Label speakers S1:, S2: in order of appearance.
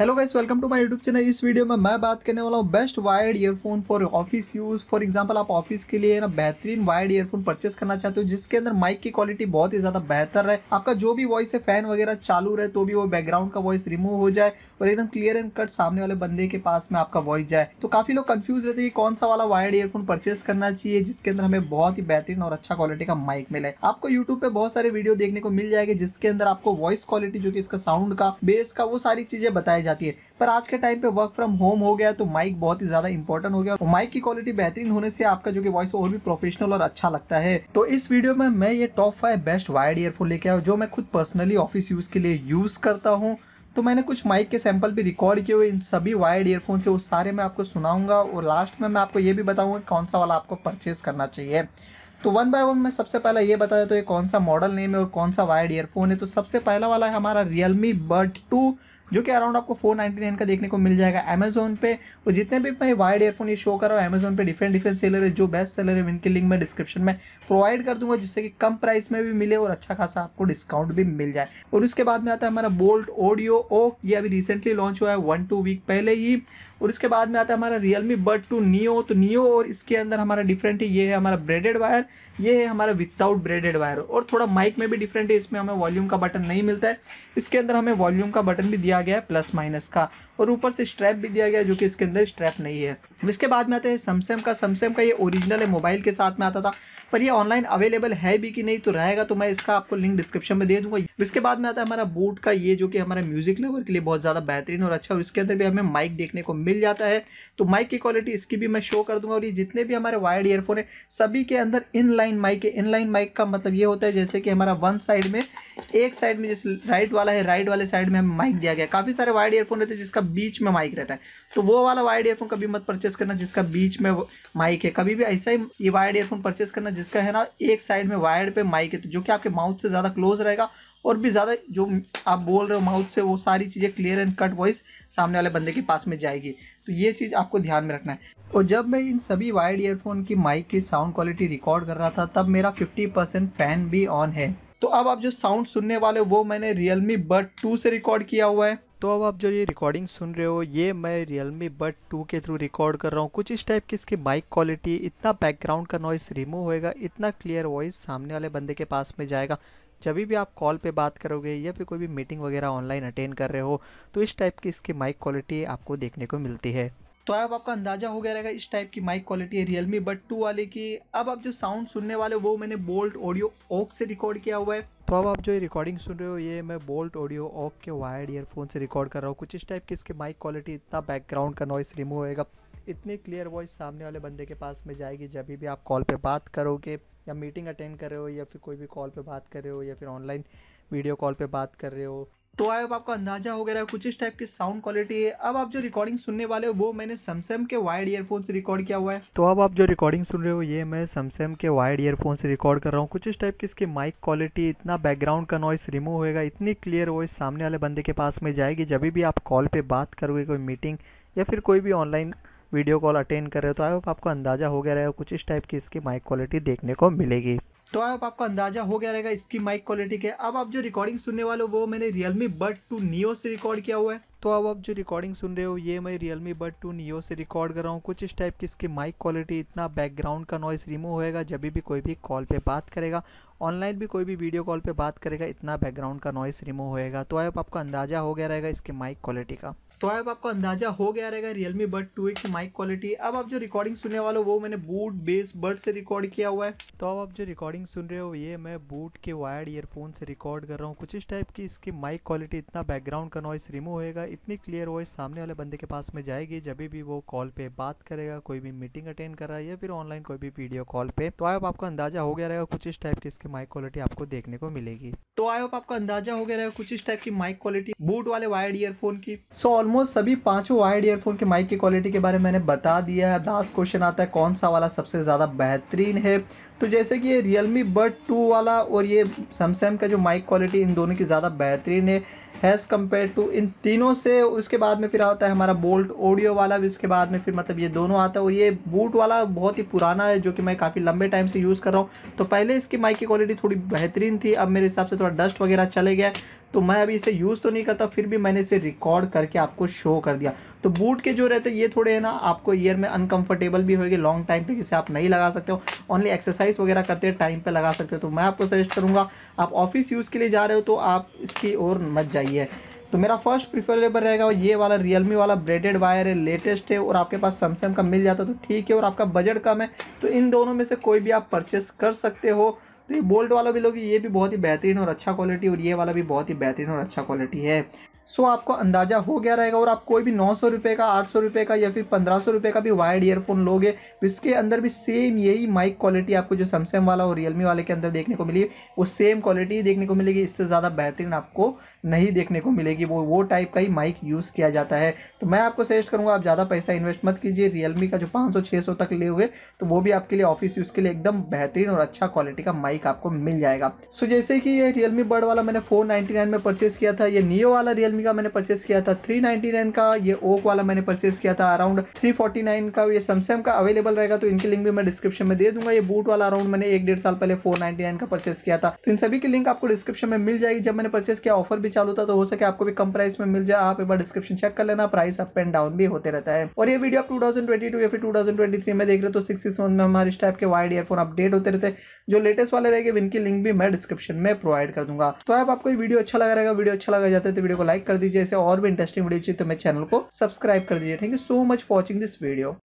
S1: hello guys welcome to my YouTube channel इस video में मैं बात करने वाला हूँ best wired earphone for office use for example आप ऑफिस के लिए ना बेहतरीन वायर्ड ईयरफोन परचेस करना चाहते हो जिसके अंदर माइक की क्वालिटी बहुत ही ज़्यादा बेहतर है आपका जो भी वॉइस है फैन वगैरह चालू रहे तो भी वो बैकग्राउंड का वॉइस रिमूव हो जाए और एकदम क्लियर एंड कट सामने वाले बंदे के पास में आपका वॉइस जाए तो काफ़ी लोग कन्फ्यूज रहते हैं कौन सा वाला वायर्ड ईयरफोन परचेस करना चाहिए जिसके अंदर हमें बहुत ही बेहतरीन और अच्छा क्वालिटी का माइक मिले आपको यूट्यूब पर बहुत सारे वीडियो देखने को मिल जाएगी जिसके अंदर आपको वॉइस क्वालिटी जो कि इसका साउंड का बेस का वो सारी चीज़ें बताई जाती है पर आज के टाइम पे वर्क फ्रॉम होम हो गया तो माइक बहुत ही ज़्यादा इंपॉर्टेंट हो गया और माइक की क्वालिटी बेहतरीन होने से आपका जो कि वॉइस और भी प्रोफेशनल और अच्छा लगता है तो इस वीडियो में मैं ये top five best wired earphone लेके आया जो मैं खुद पर्सनली ऑफिस यूज़ के लिए यूज़ करता हूँ तो मैंने कुछ माइक के सैंपल भी रिकॉर्ड किए हुए इन सभी वायर्ड ईयरफोन से वो सारे मैं आपको सुनाऊंगा और लास्ट में मैं आपको ये भी बताऊंगा कौन सा वाला आपको परचेज़ करना चाहिए तो वन बाय वन मैं सबसे पहला ये बता देता तो ये कौन सा मॉडल नेम है और कौन सा वायर्ड ईयरफोन है तो सबसे पहला वाला है हमारा रियलमी बर्ड टू जो कि अराउंड आपको फोर नाइन्टी नाइन का देखने को मिल जाएगा अमेजोन पे और जितने भी मैं वायर्ड एयरफोन ये शो कर रहा हूँ अमेजोन पे डिफरेंट डिफरेंट सेलर है जो बेस्ट सेलर है उनके लिंक मैं डिस्क्रिप्शन में प्रोवाइड कर दूंगा जिससे कि कम प्राइस में भी मिले और अच्छा खासा आपको डिस्काउंट भी मिल जाए और उसके बाद में आता है हमारा बोल्ट ऑडियो ओ ये अभी रिसेंटली लॉन्च हुआ है वन टू वीक पहले ही और उसके बाद में आता है हमारा रियलमी Bud टू नियो तो नियो और इसके अंदर हमारा डिफरेंट है ये है हमारा ब्रेडेड वायर ये है हमारा विदाउट ब्रेडेड वायर और थोड़ा माइक में भी डिफरेंट है इसमें हमें वॉल्यूम का बटन नहीं मिलता है इसके अंदर हमें वॉल्यूम का बटन भी दिया दिया गया है प्लस माइनस का और ऊपर से स्ट्रैप भी दिया गया जो कि इसके अंदर स्ट्रैप नहीं है इसके बाद में आते हैं समसेम का समसेम का ये ओरिजिनल है मोबाइल के साथ में आता था पर ये ऑनलाइन अवेलेबल है भी कि नहीं तो रहेगा तो मैं इसका आपको लिंक डिस्क्रिप्शन में दे दूंगा इसके बाद में आता है हमारा बूट का ये जो कि हमारा म्यूजिक लेवर के लिए बहुत ज़्यादा बेहतरीन और अच्छा और इसके अंदर भी हमें माइक देखने को मिल जाता है तो माइक की क्वालिटी इसकी भी मैं शो कर दूंगा और ये जितने भी हमारे वायर्ड ईयरफोन है सभी के अंदर इन माइक है इन माइक का मतलब ये होता है जैसे कि हमारा वन साइड में एक साइड में जैसे राइट वाला है राइट वाले साइड में हमें माइक दिया गया काफ़ी सारे वाइड ईयरफोन रहते हैं जिसका बीच में माइक रहता है तो वो वाला वाइड ईयरफोन कभी मत परचेस करना जिसका बीच में माइक है कभी भी ऐसा ही ये वाइड ईयरफोन परचेस करना जिसका है ना एक साइड में वायर्ड पे माइक है तो जो कि आपके माउथ से ज़्यादा क्लोज रहेगा और भी ज़्यादा जो आप बोल रहे हो माउथ से वो सारी चीज़ें क्लियर एंड कट वॉइस सामने वाले बंदे के पास में जाएगी तो ये चीज़ आपको ध्यान में रखना है और जब मैं इन सभी वायर्ड ईयरफोन की माइक की साउंड क्वालिटी रिकॉर्ड कर रहा था तब मेरा 50% फैन भी ऑन है तो अब आप जो साउंड सुनने वाले वो मैंने रियलमी बर्ड टू से रिकॉर्ड किया हुआ है तो अब आप जो ये रिकॉर्डिंग सुन रहे हो ये मैं रियलमी बट टू के थ्रू रिकॉर्ड कर रहा हूँ कुछ इस टाइप की इसकी माइक क्वालिटी इतना बैकग्राउंड का नॉइस रिमूव होएगा इतना क्लियर वॉइस सामने वाले बंदे के पास में जाएगा जब भी आप कॉल पे बात करोगे या फिर कोई भी मीटिंग वगैरह ऑनलाइन अटेंड कर रहे हो तो इस टाइप की इसकी माइक क्वालिटी आपको देखने को मिलती है तो अब आपका अंदाज़ा हो गया रहेगा इस टाइप की माइक क्वालिटी है रियल मी बट टू वाले की अब आप जो साउंड सुनने वाले वो मैंने बोल्ट ऑडियो ओक से रिकॉर्ड किया हुआ है तो अब आप जो ये रिकॉर्डिंग सुन रहे हो ये मैं बोल्ट ऑडियो ऑक के वायर्ड ईयरफोन से रिकॉर्ड कर रहा हूँ कुछ इस टाइप की इसकी माइक क्वालिटी इतना बैकग्राउंड का नॉइस रिमूव होएगा इतनी क्लियर वॉइस सामने वाले बंदे के पास में जाएगी जब भी आप कॉल पर बात करोगे या मीटिंग अटेंड कर रहे हो या फिर कोई भी कॉल पर बात कर रहे हो या फिर ऑनलाइन वीडियो कॉल पर बात कर रहे हो तो आए अब आपको अंदाजा हो गया है कुछ इस टाइप की साउंड क्वालिटी है अब आप जो रिकॉर्डिंग सुनने वाले हो वो मैंने सैमसंग के वायर्ड ईयरफोन से रिकॉर्ड किया हुआ है तो अब आप जो रिकॉर्डिंग सुन रहे हो ये मैं सैमसंग के वायर्ड ईयरफोन से रिकॉर्ड कर रहा हूँ कुछ इस टाइप की इसकी माइक क्वालिटी इतना बैकग्राउंड का नॉइस रिमूव होएगा इतनी क्लियर वॉइस सामने वाले बंदे के पास में जाएगी जब भी आप कॉल पर बात करोगे कोई मीटिंग या फिर कोई भी ऑनलाइन वीडियो कॉल अटेंड कर रहे हो तो आई होप आपको अंदाजा हो गया रहेगा कुछ इस टाइप की इसकी माइक क्वालिटी देखने को मिलेगी तो आप आपको अंदाजा हो गया रहेगा इसकी माइक क्वालिटी के अब आप जो रिकॉर्डिंग सुनने वाले हो वो मैंने रियलमी Bud टू नियो से रिकॉर्ड किया हुआ है तो अब आप जो रिकॉर्डिंग सुन रहे हो ये मैं रियलमी Bud टू नियो से रिकॉर्ड कर रहा हूँ कुछ इस टाइप की इसकी माइक क्वालिटी इतना बैकग्राउंड का नॉइस रिमूव होएगा जब भी कोई भी कॉल पर बात करेगा ऑनलाइन भी कोई भी वीडियो कॉल पर बात करेगा इतना बैकग्राउंड का नॉइस रिमूव होएगा तो अब आपका अंदाज़ा हो गया रहेगा इसके माइक क्वालिटी का तो अब आपको अंदाजा हो गया रहेगा रियलमी बर्ड टू की माइक क्वालिटी अब आप जो रिकॉर्डिंग सुनने वाले वो मैंने बूट बेस बर्ड से रिकॉर्ड किया हुआ है तो अब आप जो रिकॉर्डिंग सुन रहे हो ये मैं बूट के वायर्ड ईयरफोन से रिकॉर्ड कर रहा हूँ कुछ इस टाइप की इसकी माइक क्वालिटी इतना बैकग्राउंड का नॉइस रिमूव होएगा इतनी क्लियर वॉइस सामने वाले बंदे के पास में जाएगी जब भी वो कॉल पे बात करेगा कोई भी मीटिंग अटेंड कर रहा है या फिर ऑनलाइन कोई भी वीडियो कॉल पे तो आई होप अंदाजा हो गया रहेगा कुछ इस टाइप की इसकी माइक क्वालिटी आपको देखने को मिलेगी तो आई होप आपका अंदाजा हो गया रहेगा कुछ इस टाइप की माइक क्वालिटी बूट वाले वायर्ड ईयरफोन की सो ऑलमोस्ट सभी पांचों वाइड ईयरफोन के माइक की क्वालिटी के बारे में मैंने बता दिया है लास्ट क्वेश्चन आता है कौन सा वाला सबसे ज़्यादा बेहतरीन है तो जैसे कि ये रियलमी बर्ड टू वाला और ये सैमसंग का जो माइक क्वालिटी इन दोनों की ज़्यादा बेहतरीन है हैज़ कम्पेयर टू इन तीनों से उसके बाद में फिर आता है हमारा बोल्ट ऑडियो वाला भी इसके बाद में फिर मतलब ये दोनों आता है और ये बूट वाला बहुत ही पुराना है जो कि मैं काफ़ी लंबे टाइम से यूज़ कर रहा हूँ तो पहले इसकी माइक की क्वालिटी थोड़ी बेहतरीन थी अब मेरे हिसाब से थोड़ा डस्ट वगैरह चले गया तो मैं अभी इसे यूज़ तो नहीं करता फिर भी मैंने इसे रिकॉर्ड करके आपको शो कर दिया तो बूट के जो रहते ये थोड़े हैं ना आपको ईयर में अनकंफर्टेबल भी होगी लॉन्ग टाइम तक इसे आप नहीं लगा सकते हो ओनली एक्सरसाइज वगैरह करते टाइम पर लगा सकते हो तो मैं आपको सजेस्ट करूँगा आप ऑफिस यूज़ के लिए जा रहे हो तो आप इसकी ओर मत जाइए तो मेरा फर्स्ट प्रिफरेबल रहेगा ये वाला रियलमी वाला ब्रेडेड वायर है लेटेस्ट है और आपके पास सैमसंग का मिल जाता तो ठीक है और आपका बजट कम है तो इन दोनों में से कोई भी आप परचेस कर सकते हो तो ये बोल्ट वाला भी लोगे ये भी बहुत ही बेहतरीन और अच्छा क्वालिटी और ये वाला भी बहुत ही बेहतरीन और अच्छा क्वालिटी है सो so, आपको अंदाज़ा हो गया रहेगा और आप कोई भी नौ सौ रुपये का आठ सौ रुपये का या फिर पंद्रह सौ रुपये का भी वायर्ड ईयरफोन लोगे इसके अंदर भी सेम यही माइक क्वालिटी आपको जो सैमसंग वाला और रियलमी वाले के अंदर देखने को मिली वो सेम क्वालिटी देखने को मिलेगी इससे ज़्यादा बेहतरीन आपको नहीं देखने को मिलेगी वो वो टाइप का ही माइक यूज़ किया जाता है तो मैं आपको सजेस्ट करूँगा आप ज़्यादा पैसा इन्वेस्ट मत कीजिए रियलमी का जो पाँच सौ छः सौ तक ले हुए तो वो भी आपके लिए ऑफिस यूज़ के लिए एकदम बेहतरीन और अच्छा क्वालिटी का माइक आपको मिल जाएगा सो जैसे कि ये रियलमी बर्ड वाला मैंने फोर में परचेस किया था ये नियो वाला रियलमी का मैंने परचेस किया था थ्री का ये ओक वाला मैंने परचेस किया था अराउंड थ्री का ये सैमसंग का अवेलेबल रहेगा तो इनकी लिंक भी मैं डिस्क्रिप्शन में दे दूंगा ये बूट वाला अराउंड मैंने एक डेढ़ साल पहले फोर का परचेस किया था तो इन सभी की लिंक आपको डिस्क्रिप्शन में मिल जाएगी जब मैंने परचेस किया ऑफर भी भी चालू था तो हो सके आपको भी कम प्राइस में मिल जाए आप एक बार डिस्क्रिप्शन चेक कर लेना प्राइस अप एंड डाउन भी होते रहता है और ये वीडियो आप 2022 या फिर 2023 में देख रहे हो तो सिक्स सिक्स मंथ में हमारे इस टाइप के वाइड एयरफोन अपडेट होते रहते जो लेटेस्ट वाले रहेंगे इनकी लिंक भी मैं डिस्क्रिप्शन में प्रोवाइड कर दूंगा तो आप आपको वीडियो अच्छा लगा रहेगा वीडियो अच्छा लगा जाता है तो वीडियो को लाइक कर दीजिए ऐसे और भी इंटरेस्टिंग वीडियो चाहिए तो मैं चैनल को सब्सक्राइब कर दीजिए thank you so much watching this video